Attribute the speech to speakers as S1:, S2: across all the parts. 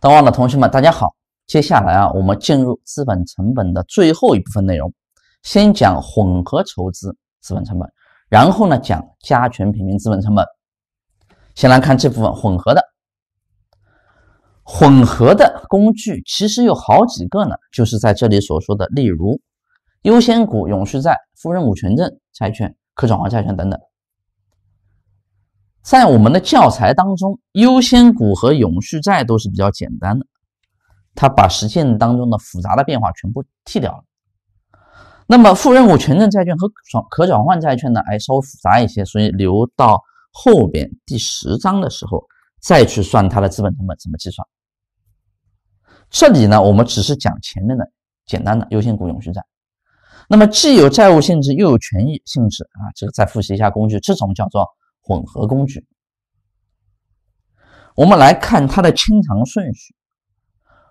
S1: 在座的同学们，大家好。接下来啊，我们进入资本成本的最后一部分内容，先讲混合筹资资本成本，然后呢讲加权平均资本成本。先来看这部分混合的，混合的工具其实有好几个呢，就是在这里所说的，例如优先股、永续债、附认股权证债券、可转换债券等等。在我们的教材当中，优先股和永续债都是比较简单的，它把实践当中的复杂的变化全部剃掉了。那么负任务权证债券和可转换债券呢？哎，稍微复杂一些，所以留到后边第十章的时候再去算它的资本成本怎么计算。这里呢，我们只是讲前面的简单的优先股、永续债。那么既有债务性质又有权益性质啊，这个再复习一下工具，这种叫做。混合工具，我们来看它的清偿顺序。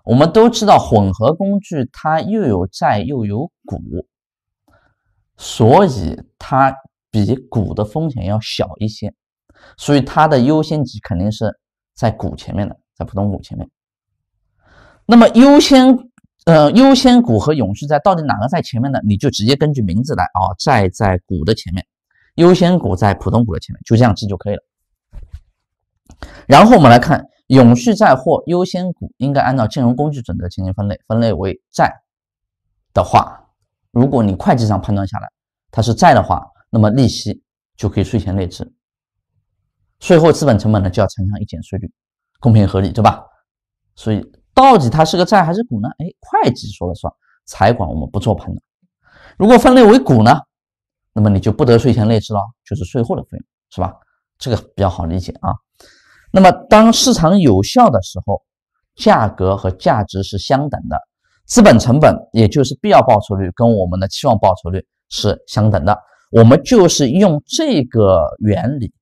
S1: 我们都知道，混合工具它又有债又有股，所以它比股的风险要小一些，所以它的优先级肯定是在股前面的，在普通股前面。那么优先，呃，优先股和永续债到底哪个在前面呢？你就直接根据名字来啊，债在股的前面。优先股在普通股的前面，就这样记就可以了。然后我们来看，永续债或优先股应该按照金融工具准则进行分类。分类为债的话，如果你会计上判断下来它是债的话，那么利息就可以税前列支，税后资本成本呢就要乘上一减税率，公平合理对吧？所以到底它是个债还是股呢？哎，会计说了算，财管我们不做判断。如果分类为股呢？那么你就不得税前列支了，就是税后的费用，是吧？这个比较好理解啊。那么当市场有效的时候，价格和价值是相等的，资本成本也就是必要报酬率跟我们的期望报酬率是相等的。我们就是用这个原理、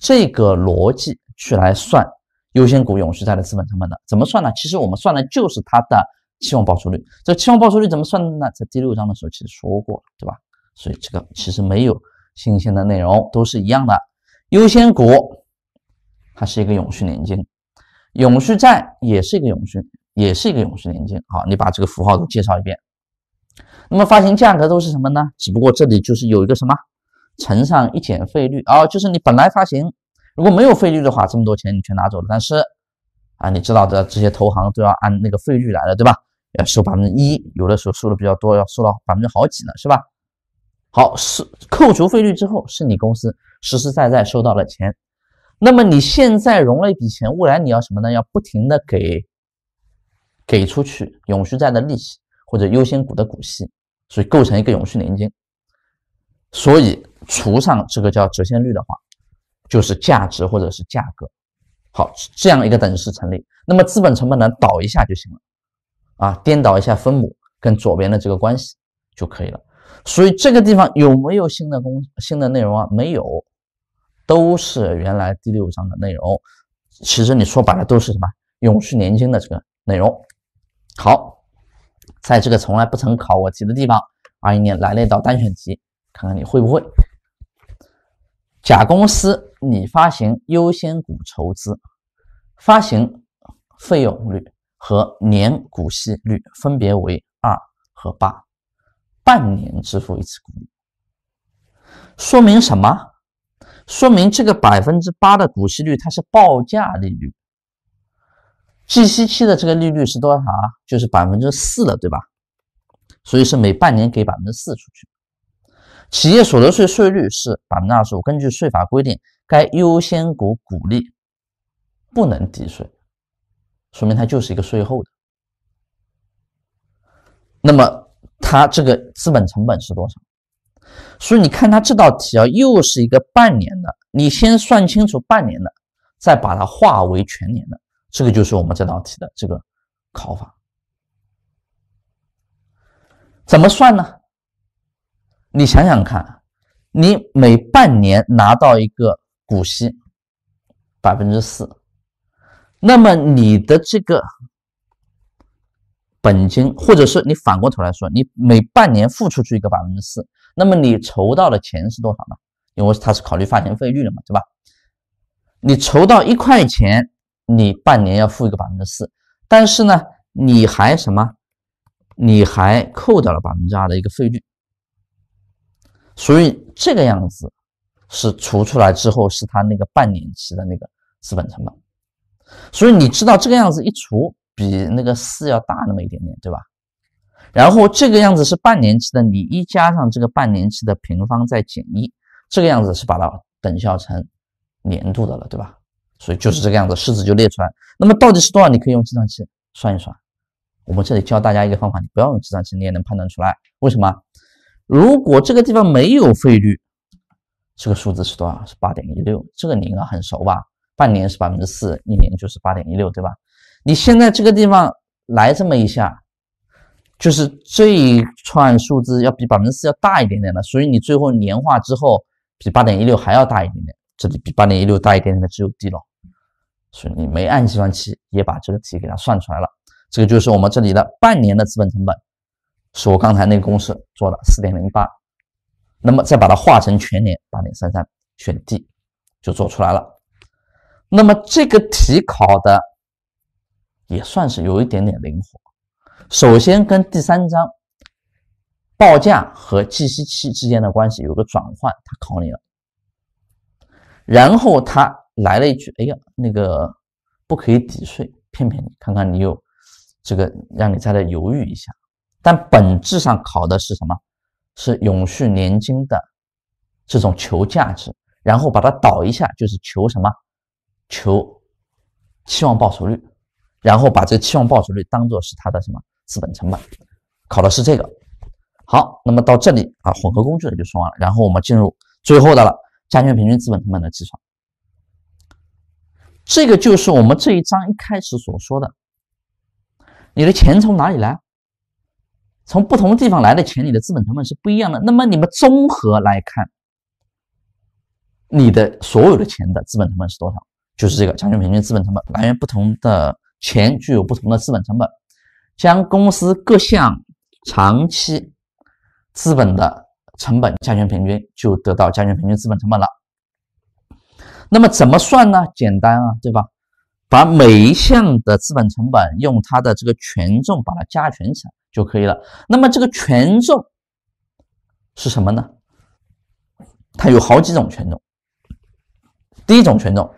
S1: 这个逻辑去来算优先股、永续债的资本成本的。怎么算呢？其实我们算的就是它的期望报酬率。这期望报酬率怎么算呢？在第六章的时候其实说过，对吧？所以这个其实没有新鲜的内容，都是一样的。优先股它是一个永续年金，永续债也是一个永续，也是一个永续年金。好，你把这个符号都介绍一遍。那么发行价格都是什么呢？只不过这里就是有一个什么乘上一减费率啊，就是你本来发行如果没有费率的话，这么多钱你全拿走了。但是啊，你知道的，这些投行都要按那个费率来了，对吧？要收百分之一，有的时候收的比较多，要收到百分之好几呢，是吧？好是扣除费率之后是你公司实实在在收到了钱，那么你现在融了一笔钱，未来你要什么呢？要不停的给给出去永续债的利息或者优先股的股息，所以构成一个永续年金。所以除上这个叫折现率的话，就是价值或者是价格。好，这样一个等式成立，那么资本成本呢倒一下就行了，啊，颠倒一下分母跟左边的这个关系就可以了。所以这个地方有没有新的公新的内容啊？没有，都是原来第六章的内容。其实你说白了都是什么？永续年金的这个内容。好，在这个从来不曾考过题的地方，二一年来了一道单选题，看看你会不会。甲公司拟发行优先股筹资，发行费用率和年股息率分别为二和八。半年支付一次股利，说明什么？说明这个百分之八的股息率它是报价利率。计息期的这个利率是多少？啊？就是百分之四了，对吧？所以是每半年给百分之四出去。企业所得税税率是百分之二十五，根据税法规定，该优先股股利不能抵税，说明它就是一个税后的。那么。它这个资本成本是多少？所以你看它这道题啊，又是一个半年的，你先算清楚半年的，再把它化为全年的，这个就是我们这道题的这个考法。怎么算呢？你想想看，你每半年拿到一个股息百分之四，那么你的这个。本金，或者是你反过头来说，你每半年付出去一个百分之四，那么你筹到的钱是多少呢？因为他是考虑发行费率的嘛，对吧？你筹到一块钱，你半年要付一个百分之四，但是呢，你还什么？你还扣掉了百分之二的一个费率，所以这个样子是除出来之后是他那个半年期的那个资本成本，所以你知道这个样子一除。比那个四要大那么一点点，对吧？然后这个样子是半年期的，你一加上这个半年期的平方再减一，这个样子是把它等效成年度的了，对吧？所以就是这个样子，式子就列出来。那么到底是多少？你可以用计算器算一算。我们这里教大家一个方法，你不要用计算器，你也能判断出来。为什么？如果这个地方没有费率，这个数字是多少？是八点一六，这个你应该很熟吧？半年是百分之四，一年就是八点一六，对吧？你现在这个地方来这么一下，就是这一串数字要比百分之四要大一点点的，所以你最后年化之后比八点一六还要大一点点。这里比八点一六大一点点的只有 D 了，所以你没按计算器也把这个题给它算出来了。这个就是我们这里的半年的资本成本，是我刚才那个公式做的四点零八，那么再把它化成全年八点三三，选 D 就做出来了。那么这个题考的也算是有一点点灵活。首先跟第三章报价和计息期之间的关系有个转换，他考你了。然后他来了一句：“哎呀，那个不可以抵税，骗骗你，看看你有这个，让你再来犹豫一下。”但本质上考的是什么？是永续年金的这种求价值，然后把它倒一下，就是求什么？求期望报酬率，然后把这期望报酬率当做是它的什么资本成本，考的是这个。好，那么到这里啊，混合工具的就说完了，然后我们进入最后的了加权平均资本成本的计算。这个就是我们这一章一开始所说的，你的钱从哪里来？从不同地方来的钱，你的资本成本是不一样的。那么你们综合来看，你的所有的钱的资本成本是多少？就是这个加权平均资本成本，来源不同的钱具有不同的资本成本，将公司各项长期资本的成本加权平均，就得到加权平均资本成本了。那么怎么算呢？简单啊，对吧？把每一项的资本成本用它的这个权重把它加权起来就可以了。那么这个权重是什么呢？它有好几种权重。第一种权重。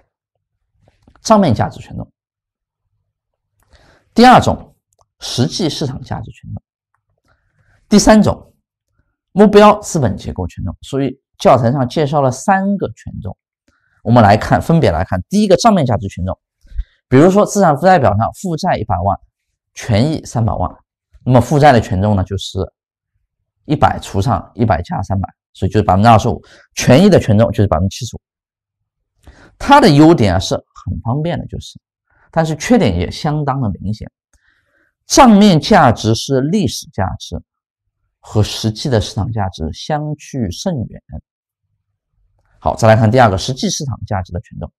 S1: 账面价值权重，第二种实际市场价值权重，第三种目标资本结构权重。所以教材上介绍了三个权重，我们来看分别来看。第一个账面价值权重，比如说资产负债表上负债一百万，权益三百万，那么负债的权重呢就是一百除上一百加三百，所以就是百分之二十五，权益的权重就是百分之七十五。它的优点是。很方便的就是，但是缺点也相当的明显，账面价值是历史价值和实际的市场价值相去甚远。好，再来看第二个实际市场价值的权重。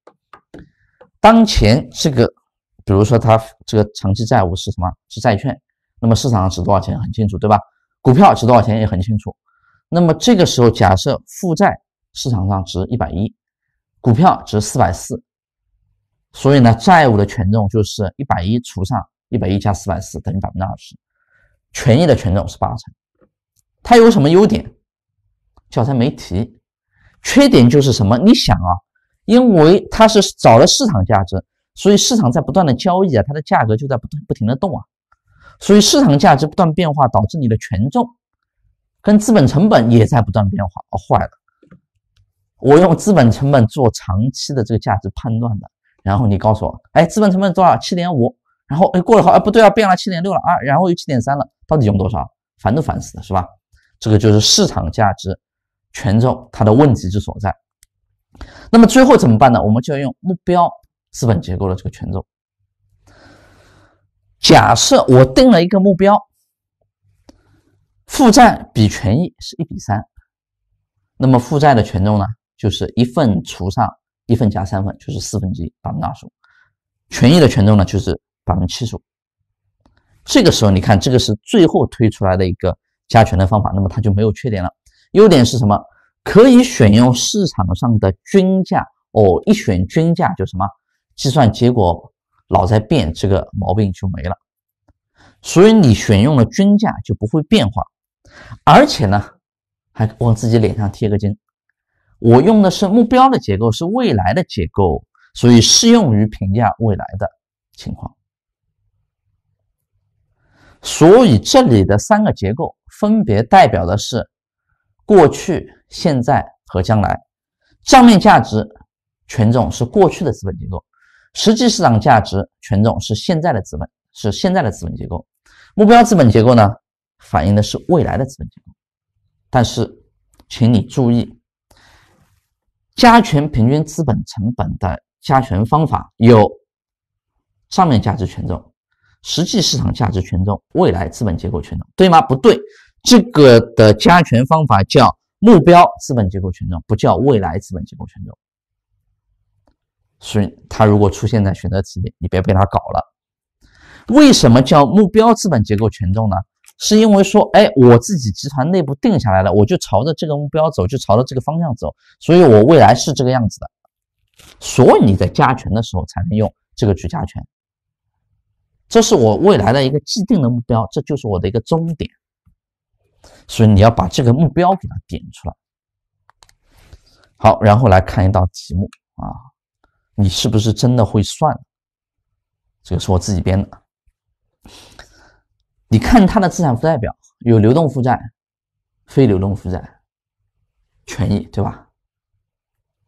S1: 当前这个，比如说它这个长期债务是什么？是债券，那么市场上值多少钱很清楚，对吧？股票值多少钱也很清楚。那么这个时候，假设负债市场上值一百一，股票值四百四。所以呢，债务的权重就是一百一除上一百一加四百四等于百分之二十，权益的权重是八成。它有什么优点？教材没提。缺点就是什么？你想啊，因为它是找了市场价值，所以市场在不断的交易啊，它的价格就在不断不停的动啊，所以市场价值不断变化，导致你的权重跟资本成本也在不断变化。哦，坏了，我用资本成本做长期的这个价值判断的。然后你告诉我，哎，资本成本多少？七点五。然后哎，过了好，哎，不对啊，变了，七点六了啊。然后又七点三了，到底用多少？烦都烦死了，是吧？这个就是市场价值权重它的问题之所在。那么最后怎么办呢？我们就要用目标资本结构的这个权重。假设我定了一个目标，负债比权益是一比三，那么负债的权重呢，就是一份除上。一份加三份就是四分之一，百分之二十五权益的权重呢就是百分之七十五。这个时候你看，这个是最后推出来的一个加权的方法，那么它就没有缺点了。优点是什么？可以选用市场上的均价哦，一选均价就什么计算结果老在变，这个毛病就没了。所以你选用了均价就不会变化，而且呢还往自己脸上贴个金。我用的是目标的结构，是未来的结构，所以适用于评价未来的情况。所以这里的三个结构分别代表的是过去、现在和将来。账面价值权重是过去的资本结构，实际市场价值权重是现在的资本，是现在的资本结构。目标资本结构呢，反映的是未来的资本结构。但是，请你注意。加权平均资本成本的加权方法有：上面价值权重、实际市场价值权重、未来资本结构权重，对吗？不对，这个的加权方法叫目标资本结构权重，不叫未来资本结构权重。所以，它如果出现在选择题里，你别被它搞了。为什么叫目标资本结构权重呢？是因为说，哎，我自己集团内部定下来了，我就朝着这个目标走，就朝着这个方向走，所以我未来是这个样子的。所以你在加权的时候才能用这个去加权，这是我未来的一个既定的目标，这就是我的一个终点。所以你要把这个目标给它点出来。好，然后来看一道题目啊，你是不是真的会算？这个是我自己编的。你看它的资产负债表有流动负债、非流动负债、权益，对吧？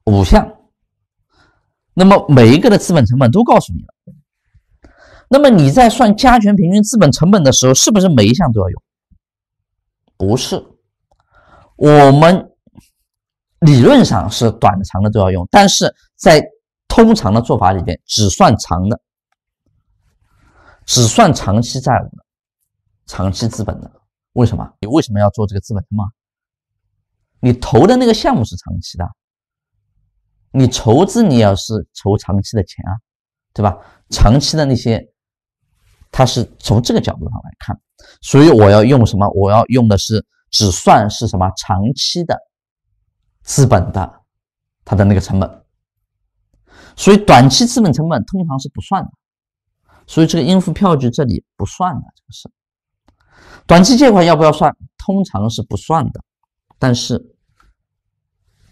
S1: 五项。那么每一个的资本成本都告诉你了。那么你在算加权平均资本成本的时候，是不是每一项都要用？不是。我们理论上是短的、长的都要用，但是在通常的做法里边，只算长的，只算长期债务的。长期资本的，为什么？你为什么要做这个资本吗？你投的那个项目是长期的，你筹资你也是筹长期的钱啊，对吧？长期的那些，它是从这个角度上来看，所以我要用什么？我要用的是只算是什么长期的资本的它的那个成本，所以短期资本成本通常是不算的，所以这个应付票据这里不算的这个是。短期借款要不要算？通常是不算的，但是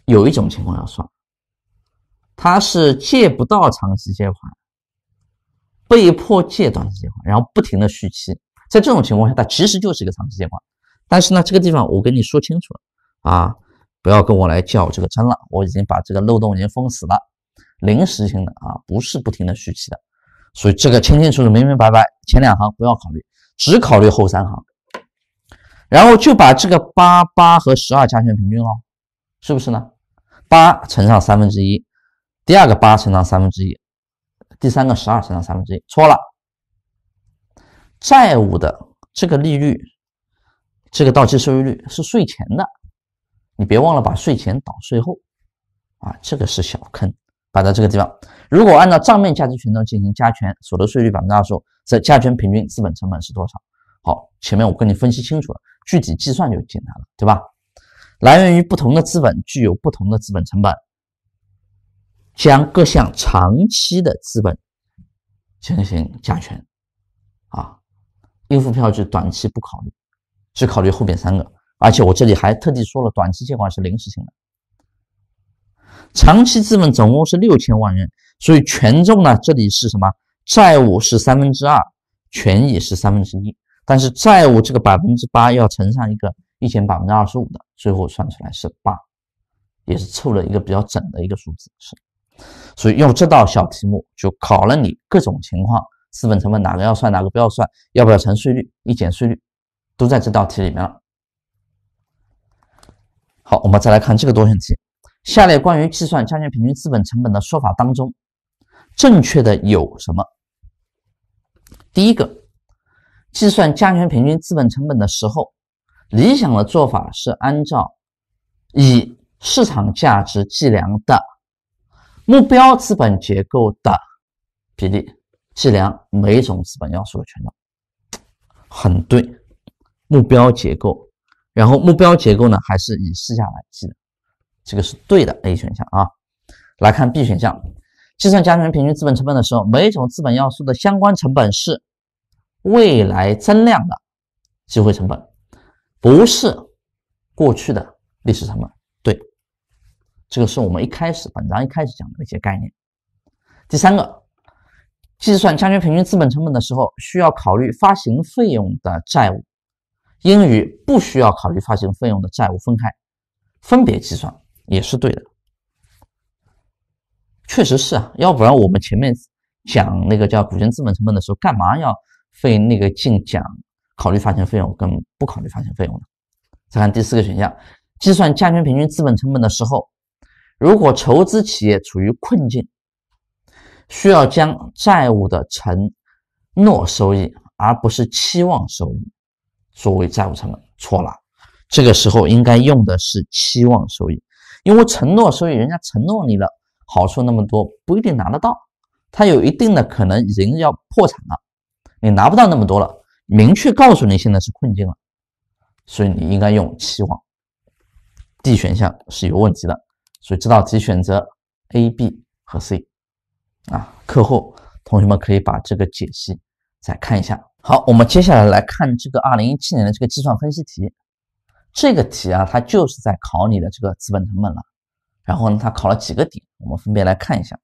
S1: 有一种情况要算，他是借不到长期借款，被迫借短期借款，然后不停的续期，在这种情况下，它其实就是一个长期借款。但是呢，这个地方我跟你说清楚了啊，不要跟我来较这个真了，我已经把这个漏洞已经封死了，临时性的啊，不是不停的续期的，所以这个清清楚楚、明明白白，前两行不要考虑，只考虑后三行。然后就把这个八八和十二加权平均了，是不是呢？八乘上三分之一，第二个八乘上三分之一，第三个十二乘上三分之一，错了。债务的这个利率，这个到期收益率是税前的，你别忘了把税前倒税后啊，这个是小坑，摆在这个地方。如果按照账面价值权重进行加权，所得税率百分之二十五，则加权平均资本成本是多少？好，前面我跟你分析清楚了。具体计算就简单了，对吧？来源于不同的资本，具有不同的资本成本。将各项长期的资本进行加权，啊，应付票据短期不考虑，只考虑后边三个。而且我这里还特地说了，短期借款是临时性的。长期资本总共是六千万元，所以权重呢，这里是什么？债务是三分之二，权益是三分之一。但是债务这个百分之八要乘上一个一减百分之二十五的，最后算出来是八，也是凑了一个比较整的一个数字。是。所以用这道小题目就考了你各种情况，资本成本哪个要算哪个不要算，要不要乘税率，一减税率，都在这道题里面了。好，我们再来看这个多选题。下列关于计算加权平均资本成本的说法当中，正确的有什么？第一个。计算加权平均资本成本的时候，理想的做法是按照以市场价值计量的目标资本结构的比例计量每种资本要素的权重。很对，目标结构，然后目标结构呢，还是以市价来计的，这个是对的。A 选项啊，来看 B 选项，计算加权平均资本成本的时候，每种资本要素的相关成本是。未来增量的机会成本不是过去的历史成本，对，这个是我们一开始本章一开始讲的一些概念。第三个，计算加权平均资本成本的时候，需要考虑发行费用的债务应与不需要考虑发行费用的债务分开，分别计算，也是对的。确实是啊，要不然我们前面讲那个叫股权资本成本的时候，干嘛要？费那个劲讲，考虑发行费用跟不考虑发行费用的。再看第四个选项，计算加权平均资本成本的时候，如果筹资企业处于困境，需要将债务的承诺收益而不是期望收益作为债务成本。错了，这个时候应该用的是期望收益，因为承诺收益人家承诺你了好处那么多，不一定拿得到，他有一定的可能人要破产了。你拿不到那么多了，明确告诉你现在是困境了，所以你应该用期望。D 选项是有问题的，所以这道题选择 A、B 和 C。啊，课后同学们可以把这个解析再看一下。好，我们接下来来看这个二零一七年的这个计算分析题。这个题啊，它就是在考你的这个资本成本了。然后呢，它考了几个点，我们分别来看一下。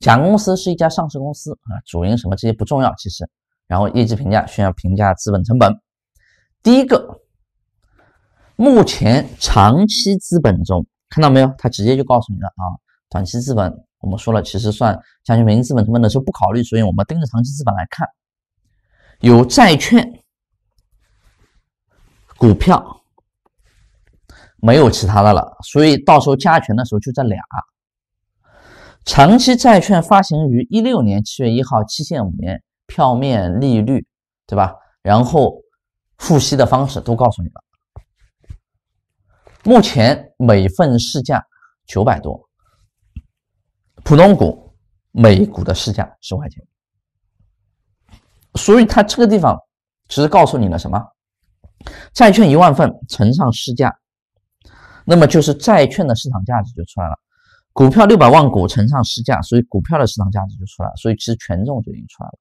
S1: 甲公司是一家上市公司啊，主营什么这些不重要，其实。然后业绩评价需要评价资本成本。第一个，目前长期资本中看到没有？它直接就告诉你了啊。短期资本我们说了，其实算加权平均资本成本的时候不考虑，所以我们盯着长期资本来看。有债券、股票，没有其他的了。所以到时候加权的时候就这俩。长期债券发行于一六年七月一号，期限五年。票面利率，对吧？然后付息的方式都告诉你了。目前每份市价九百多，普通股每股的市价十块钱，所以它这个地方其实告诉你了什么？债券一万份乘上市价，那么就是债券的市场价值就出来了；股票六百万股乘上市价，所以股票的市场价值就出来了。所以其实权重就已经出来了。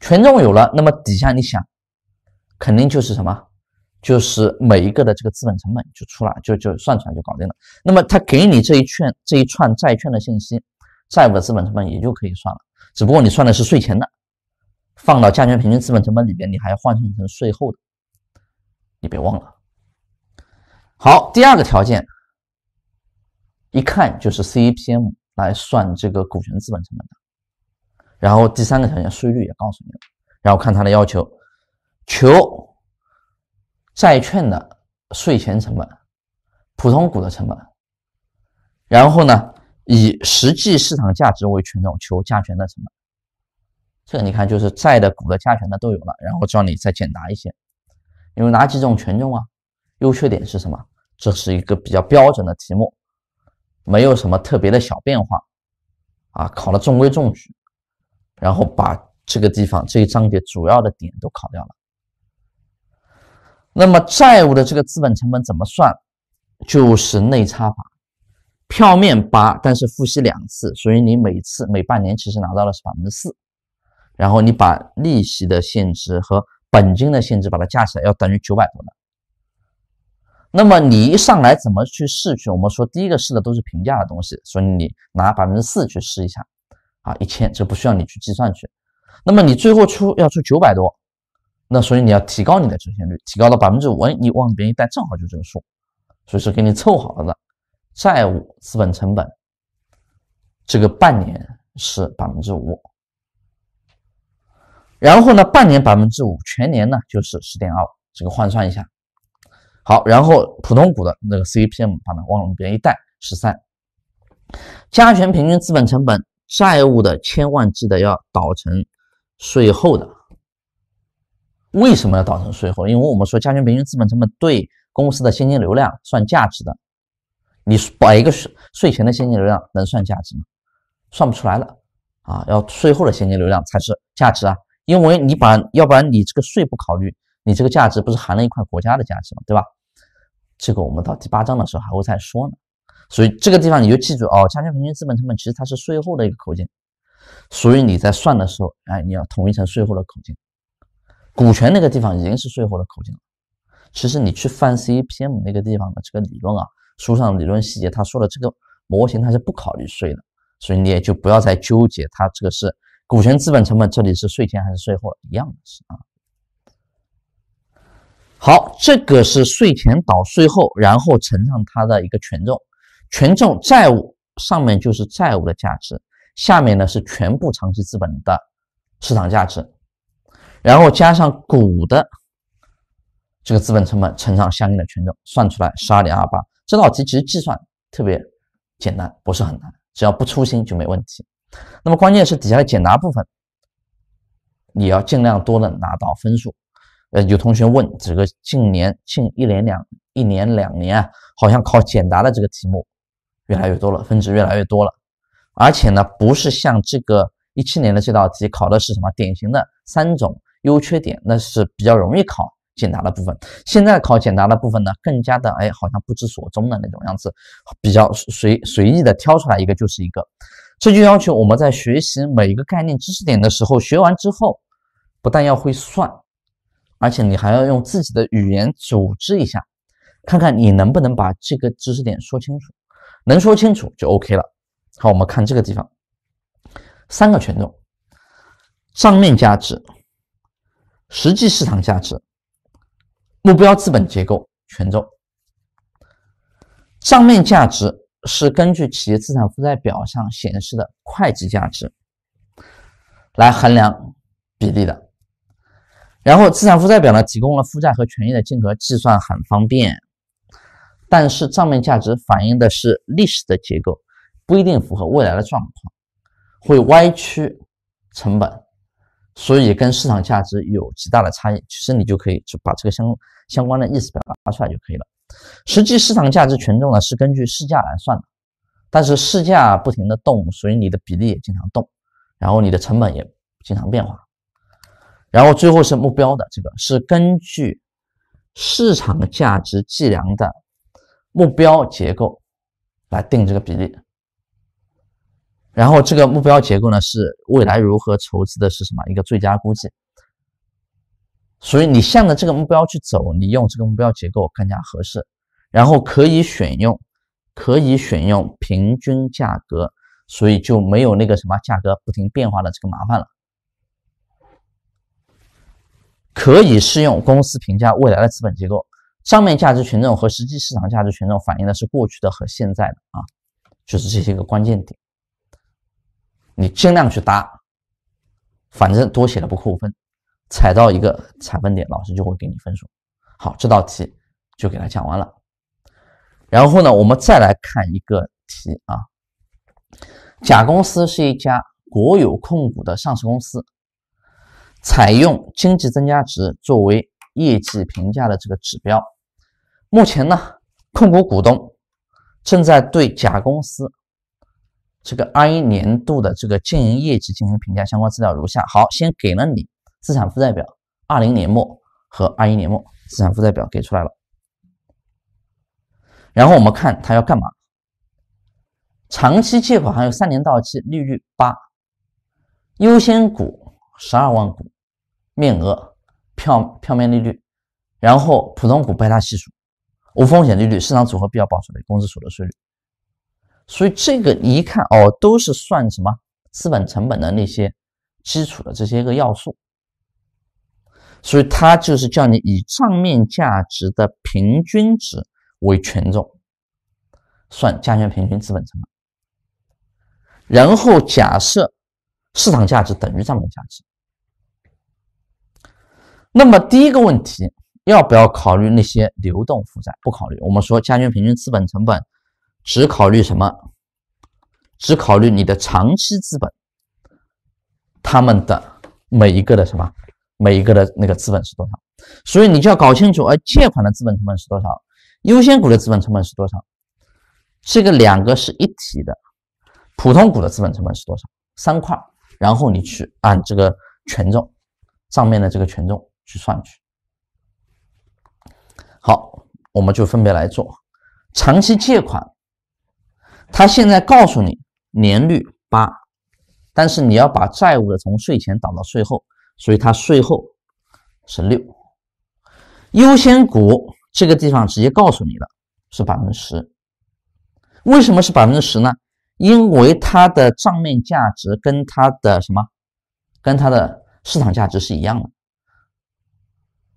S1: 权重有了，那么底下你想，肯定就是什么，就是每一个的这个资本成本就出来，就就算出来就搞定了。那么他给你这一券这一串债券的信息，债务的资本成本也就可以算了。只不过你算的是税前的，放到加权平均资本成本里边，你还要换算成税后的，你别忘了。好，第二个条件，一看就是 CAPM 来算这个股权资本成本的。然后第三个条件，税率也告诉你。了，然后看它的要求，求债券的税前成本、普通股的成本，然后呢，以实际市场价值为权重求价权的成本。这你看，就是债的、股的、加权的都有了。然后叫你再简答一些，有哪几种权重啊？优缺点是什么？这是一个比较标准的题目，没有什么特别的小变化啊，考的中规中矩。然后把这个地方这一章节主要的点都考掉了。那么债务的这个资本成本怎么算？就是内差法，票面八，但是付息两次，所以你每次每半年其实拿到的是百分之四。然后你把利息的限制和本金的限制把它加起来，要等于九百多的。那么你一上来怎么去试去？我们说第一个试的都是平价的东西，所以你拿百分之四去试一下。啊，一千这不需要你去计算去，那么你最后出要出九百多，那所以你要提高你的折现率，提高到百分之五，你往别人一贷正好就这个数，所以是给你凑好了的债务资本成本，这个半年是百分之五，然后呢，半年百分之五，全年呢就是十点二五，这个换算一下，好，然后普通股的那个 CEPM 把它往里边一带十三，加权平均资本成本。债务的千万记得要倒成税后的，为什么要倒成税后？因为我们说加权平均资本成本对公司的现金流量算价值的，你把一个税税前的现金流量能算价值吗？算不出来了啊！要税后的现金流量才是价值啊！因为你把要不然你这个税不考虑，你这个价值不是含了一块国家的价值吗？对吧？这个我们到第八章的时候还会再说呢。所以这个地方你就记住哦，加权平均资本成本其实它是税后的一个口径，所以你在算的时候，哎，你要统一成税后的口径。股权那个地方已经是税后的口径。了。其实你去翻 C P M 那个地方的这个理论啊，书上理论细节他说的这个模型它是不考虑税的，所以你也就不要再纠结它这个是股权资本成本这里是税前还是税后一样的是啊。好，这个是税前倒税后，然后乘上它的一个权重。权重债务上面就是债务的价值，下面呢是全部长期资本的市场价值，然后加上股的这个资本成本乘上相应的权重，算出来十二点二八。这道题其实计算特别简单，不是很难，只要不粗心就没问题。那么关键是底下的简答部分，你要尽量多的拿到分数。呃，有同学问，这个近年近一年两一年两年啊，好像考简答的这个题目。越来越多了，分值越来越多了，而且呢，不是像这个一七年的这道题考的是什么典型的三种优缺点，那是比较容易考简答的部分。现在考简答的部分呢，更加的哎，好像不知所踪的那种样子，比较随随意的挑出来一个就是一个。这就要求我们在学习每一个概念知识点的时候，学完之后，不但要会算，而且你还要用自己的语言组织一下，看看你能不能把这个知识点说清楚。能说清楚就 OK 了。好，我们看这个地方，三个权重：账面价值、实际市场价值、目标资本结构权重。账面价值是根据企业资产负债表上显示的会计价值来衡量比例的。然后资产负债表呢，提供了负债和权益的净额，计算很方便。但是账面价值反映的是历史的结构，不一定符合未来的状况，会歪曲成本，所以跟市场价值有极大的差异。其实你就可以就把这个相相关的意思表达出来就可以了。实际市场价值权重呢是根据市价来算的，但是市价不停的动，所以你的比例也经常动，然后你的成本也经常变化，然后最后是目标的这个是根据市场价值计量的。目标结构来定这个比例，然后这个目标结构呢是未来如何筹资的，是什么一个最佳估计？所以你向着这个目标去走，你用这个目标结构更加合适，然后可以选用，可以选用平均价格，所以就没有那个什么价格不停变化的这个麻烦了，可以适用公司评价未来的资本结构。上面价值权重和实际市场价值权重反映的是过去的和现在的啊，就是这些个关键点，你尽量去答，反正多写了不扣分，踩到一个踩分点，老师就会给你分数。好，这道题就给它讲完了。然后呢，我们再来看一个题啊，甲公司是一家国有控股的上市公司，采用经济增加值作为。业绩评价的这个指标，目前呢，控股股东正在对甲公司这个二一年度的这个经营业绩进行评价。相关资料如下：好，先给了你资产负债表，二零年末和二一年末资产负债表给出来了。然后我们看它要干嘛？长期借款还有三年到期，利率八；优先股十二万股，面额。票票面利率，然后普通股贝塔系数，无风险利率，市场组合必要报酬率，工资所得税率，所以这个一看哦，都是算什么资本成本的那些基础的这些个要素，所以他就是叫你以账面价值的平均值为权重，算加权平均资本成本，然后假设市场价值等于账面价值。那么第一个问题，要不要考虑那些流动负债？不考虑。我们说加权平均资本成本，只考虑什么？只考虑你的长期资本，他们的每一个的什么？每一个的那个资本是多少？所以你就要搞清楚，而借款的资本成本是多少？优先股的资本成本是多少？这个两个是一体的。普通股的资本成本是多少？三块。然后你去按这个权重，上面的这个权重。去算去，好，我们就分别来做。长期借款，他现在告诉你年率八，但是你要把债务的从税前倒到税后，所以它税后是六。优先股这个地方直接告诉你了，是百分之十。为什么是百分之十呢？因为它的账面价值跟它的什么，跟它的市场价值是一样的。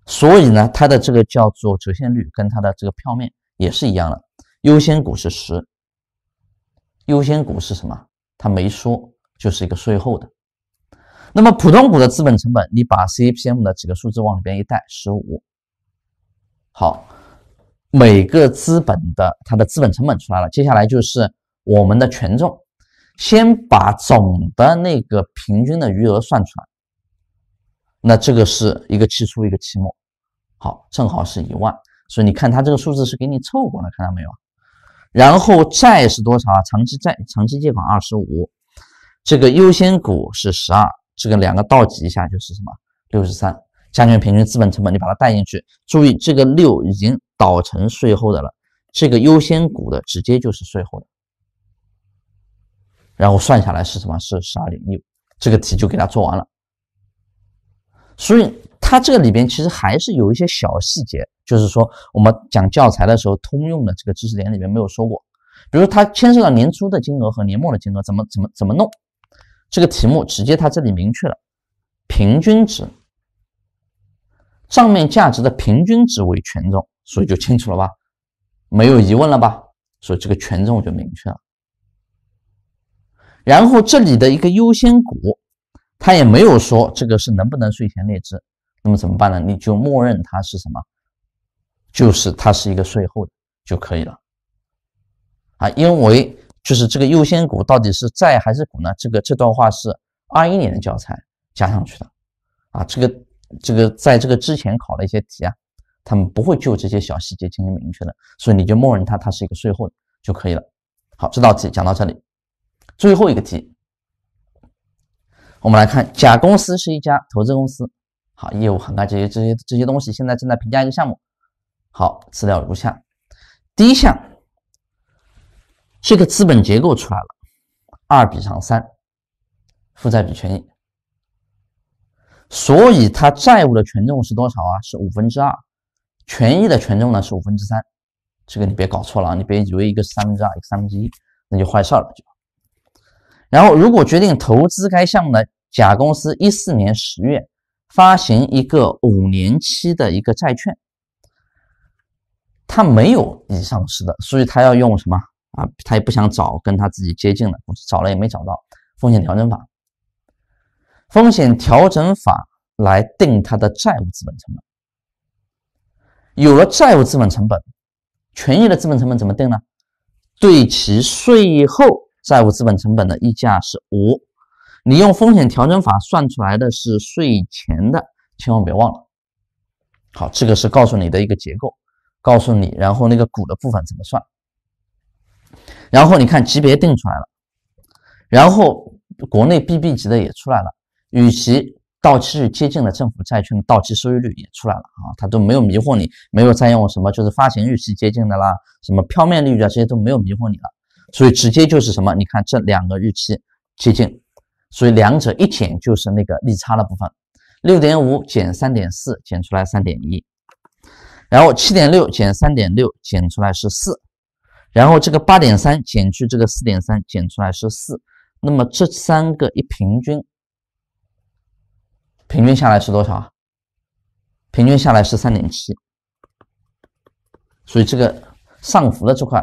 S1: 所以呢，它的这个叫做折现率，跟它的这个票面也是一样的。优先股是十，优先股是什么？它没说，就是一个税后的。那么普通股的资本成本，你把 C P M 的几个数字往里边一带，十五。好，每个资本的它的资本成本出来了，接下来就是我们的权重。先把总的那个平均的余额算出来。那这个是一个期初，一个期末，好，正好是一万，所以你看它这个数字是给你凑过了，看到没有然后债是多少啊？长期债、长期借款二十五，这个优先股是十二，这个两个倒挤一下就是什么？六十三，加权平均资本成本，你把它带进去，注意这个六已经倒成税后的了，这个优先股的直接就是税后的，然后算下来是什么？是十二点六，这个题就给它做完了。所以它这个里边其实还是有一些小细节，就是说我们讲教材的时候通用的这个知识点里面没有说过，比如它牵涉到年初的金额和年末的金额怎么怎么怎么弄，这个题目直接它这里明确了平均值，账面价值的平均值为权重，所以就清楚了吧，没有疑问了吧，所以这个权重就明确了。然后这里的一个优先股。他也没有说这个是能不能税前列支，那么怎么办呢？你就默认它是什么？就是它是一个税后的就可以了啊，因为就是这个优先股到底是在还是股呢？这个这段话是二一年的教材加上去的啊，这个这个在这个之前考了一些题啊，他们不会就这些小细节进行明确的，所以你就默认它它是一个税后的就可以了。好，这道题讲到这里，最后一个题。我们来看，甲公司是一家投资公司，好，业务涵盖这些、这些、这些东西，现在正在评价一个项目。好，资料如下：第一项，这个资本结构出来了，二比上三，负债比权益，所以它债务的权重是多少啊？是五分之二，权益的权重呢是五分之三。这个你别搞错了，啊！你别以为一个三分之二，一个三分之一，那就坏事儿了。就，然后如果决定投资该项目呢？甲公司一四年十月发行一个五年期的一个债券，它没有以上市的，所以它要用什么啊？他也不想找跟他自己接近的，找了也没找到。风险调整法，风险调整法来定它的债务资本成本。有了债务资本成本，权益的资本成本怎么定呢？对其税后债务资本成本的溢价是五。你用风险调整法算出来的是税前的，千万别忘了。好，这个是告诉你的一个结构，告诉你，然后那个股的部分怎么算，然后你看级别定出来了，然后国内 BB 级的也出来了，与其到期日接近的政府债券到期收益率也出来了啊，它都没有迷惑你，没有再用什么就是发行日期接近的啦，什么票面利率啊这些都没有迷惑你了，所以直接就是什么，你看这两个日期接近。所以两者一减就是那个利差的部分，六点五减三点四减出来三点一，然后七点六减三点六减出来是四，然后这个八点三减去这个四点三减出来是四，那么这三个一平均，平均下来是多少？平均下来是三点七，所以这个上浮的这块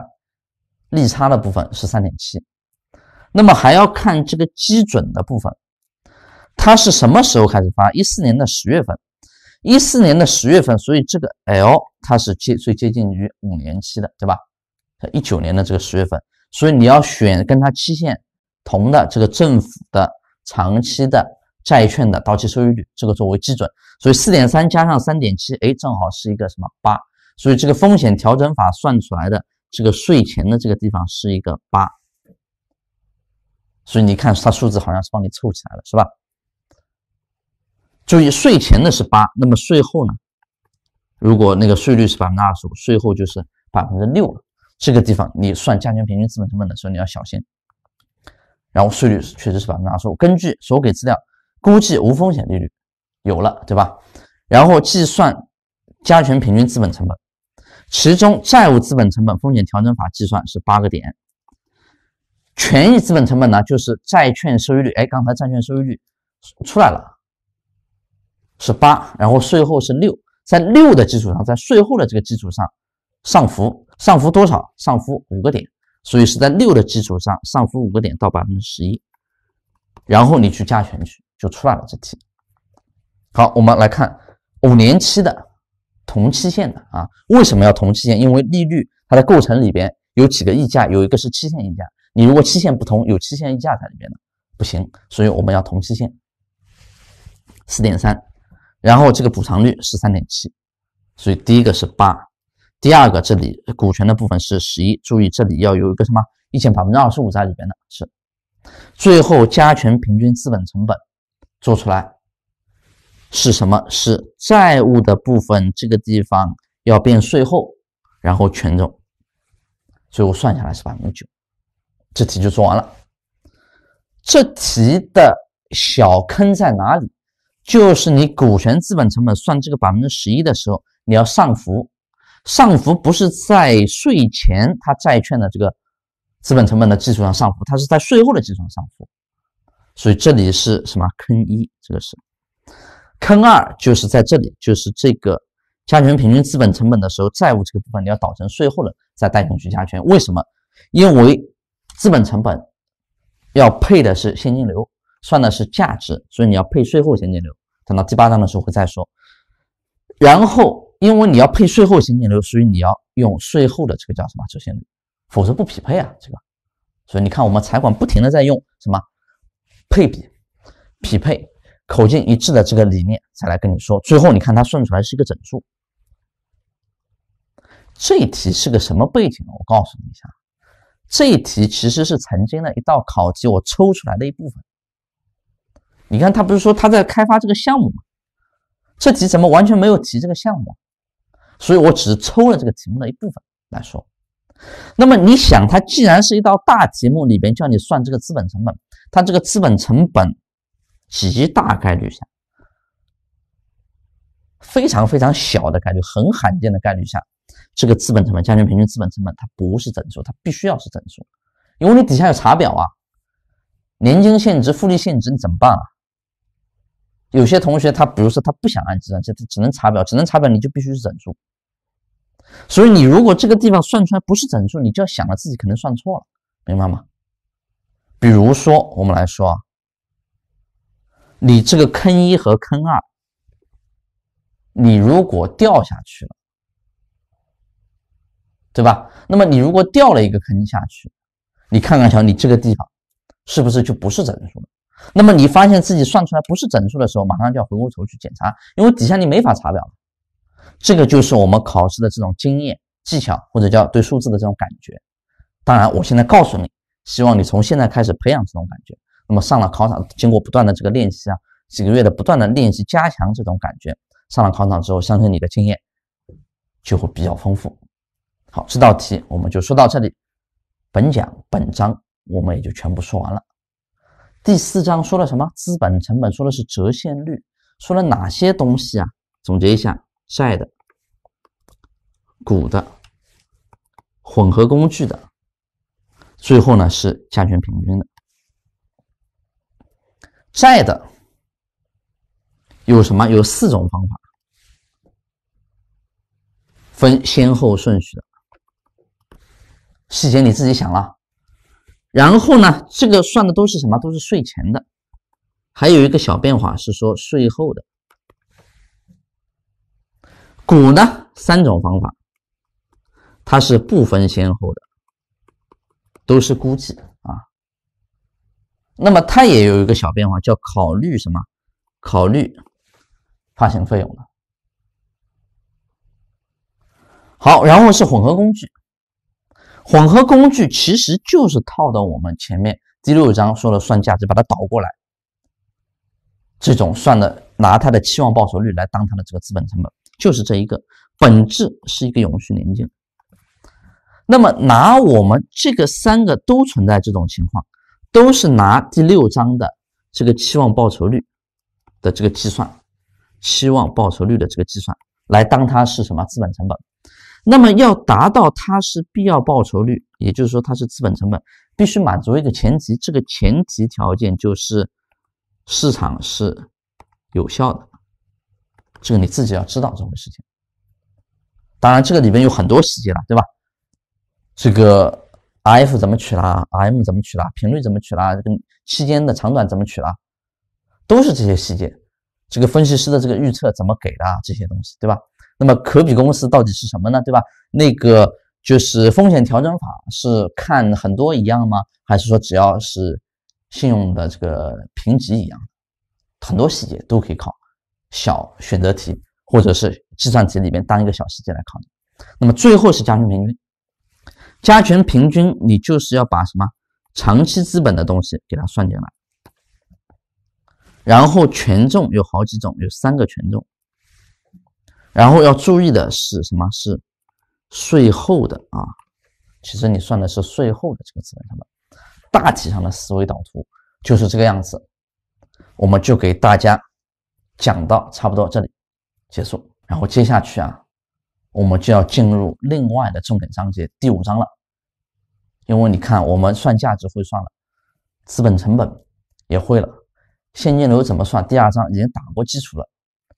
S1: 利差的部分是三点七。那么还要看这个基准的部分，它是什么时候开始发？一四年的十月份，一四年的十月份，所以这个 L 它是接最接近于五年期的，对吧？一九年的这个十月份，所以你要选跟它期限同的这个政府的长期的债券的到期收益率，这个作为基准。所以四点三加上三点七，哎，正好是一个什么八？所以这个风险调整法算出来的这个税前的这个地方是一个八。所以你看，它数字好像是帮你凑起来了，是吧？注意，税前的是八，那么税后呢？如果那个税率是百分之二十五，税后就是百分之六了。这个地方你算加权平均资本成本的时候，你要小心。然后税率确实是百分之二十五。根据所给资料，估计无风险利率有了，对吧？然后计算加权平均资本成本，其中债务资本成本风险调整法计算是八个点。权益资本成本呢，就是债券收益率。哎，刚才债券收益率出来了，是八，然后税后是六，在六的基础上，在税后的这个基础上上浮，上浮多少？上浮五个点，所以是在六的基础上上浮五个点到百分之十一，然后你去加权去就出来了这题。好，我们来看五年期的同期限的啊，为什么要同期限？因为利率它的构成里边有几个溢价，有一个是期限溢价。你如果期限不同，有期限溢价在里边的不行，所以我们要同期限，四点三，然后这个补偿率是三点七，所以第一个是八，第二个这里股权的部分是十一，注意这里要有一个什么一千百分之二十五在里边的是，最后加权平均资本成本做出来是什么？是债务的部分这个地方要变税后，然后权重，最后算下来是百分之九。这题就做完了。这题的小坑在哪里？就是你股权资本成本算这个百分之十一的时候，你要上浮，上浮不是在税前它债券的这个资本成本的基础上上浮，它是在税后的基础上上浮。所以这里是什么坑一？这个是坑二，就是在这里，就是这个加权平均资本成本的时候，债务这个部分你要导成税后的再带进去加权。为什么？因为资本成本要配的是现金流，算的是价值，所以你要配税后现金流。等到第八章的时候会再说。然后，因为你要配税后现金流，所以你要用税后的这个叫什么折现率，否则不匹配啊，这个。所以你看，我们财管不停的在用什么配比、匹配、口径一致的这个理念再来跟你说。最后，你看它算出来是一个整数。这一题是个什么背景？我告诉你一下。这一题其实是曾经的一道考题，我抽出来的一部分。你看，他不是说他在开发这个项目吗？这题怎么完全没有提这个项目？所以我只是抽了这个题目的一部分来说。那么你想，他既然是一道大题目里边叫你算这个资本成本，他这个资本成本极大概率下，非常非常小的概率，很罕见的概率下。这个资本成本，加权平均资本成本，它不是整数，它必须要是整数，因为你底下有查表啊，年金现值、复利现值，你怎么办啊？有些同学他，比如说他不想按计算器，他只能查表，只能查表，你就必须是整数。所以你如果这个地方算出来不是整数，你就要想了，自己可能算错了，明白吗？比如说我们来说啊，你这个坑一和坑二，你如果掉下去了。对吧？那么你如果掉了一个坑下去，你看看瞧，你这个地方是不是就不是整数了？那么你发现自己算出来不是整数的时候，马上就要回过头去检查，因为底下你没法查表了。这个就是我们考试的这种经验技巧，或者叫对数字的这种感觉。当然，我现在告诉你，希望你从现在开始培养这种感觉。那么上了考场，经过不断的这个练习啊，几个月的不断的练习，加强这种感觉，上了考场之后，相信你的经验就会比较丰富。好，这道题我们就说到这里。本讲本章我们也就全部说完了。第四章说了什么？资本成本说的是折现率，说了哪些东西啊？总结一下：债的、股的、混合工具的，最后呢是加权平均的。债的有什么？有四种方法，分先后顺序的。细节你自己想了，然后呢？这个算的都是什么？都是税前的。还有一个小变化是说税后的股呢，三种方法，它是不分先后的，都是估计啊。那么它也有一个小变化，叫考虑什么？考虑发行费用的。好，然后是混合工具。混合工具其实就是套到我们前面第六章说的算价值，把它倒过来，这种算的拿它的期望报酬率来当它的这个资本成本，就是这一个本质是一个永续年金。那么拿我们这个三个都存在这种情况，都是拿第六章的这个期望报酬率的这个计算，期望报酬率的这个计算来当它是什么资本成本？那么要达到它是必要报酬率，也就是说它是资本成本，必须满足一个前提，这个前提条件就是市场是有效的，这个你自己要知道这回事。情当然这个里面有很多细节了，对吧？这个 r f 怎么取啦？m 怎么取啦？频率怎么取啦？这个期间的长短怎么取啦？都是这些细节。这个分析师的这个预测怎么给的？这些东西对吧？那么可比公司到底是什么呢？对吧？那个就是风险调整法是看很多一样吗？还是说只要是信用的这个评级一样，很多细节都可以考小选择题或者是计算题里面当一个小细节来考你。那么最后是加权平均，加权平均你就是要把什么长期资本的东西给它算进来，然后权重有好几种，有三个权重。然后要注意的是什么？是税后的啊，其实你算的是税后的这个资本成本。大体上的思维导图就是这个样子，我们就给大家讲到差不多这里结束。然后接下去啊，我们就要进入另外的重点章节第五章了，因为你看，我们算价值会算了，资本成本也会了，现金流怎么算？第二章已经打过基础了，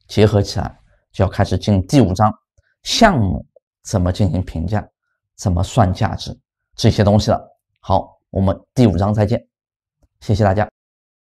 S1: 结合起来。就要开始进第五章，项目怎么进行评价，怎么算价值这些东西了。好，我们第五章再见，谢谢大家。